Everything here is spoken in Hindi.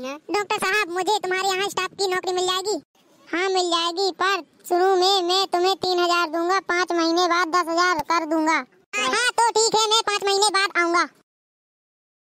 डॉक्टर साहब मुझे तुम्हारे यहाँ स्टाफ की नौकरी मिल जाएगी हाँ मिल जाएगी पर शुरू में मैं तुम्हें तीन हजार दूंगा पाँच महीने बाद दस हजार कर दूंगा हाँ तो ठीक है मैं पाँच महीने बाद आऊँगा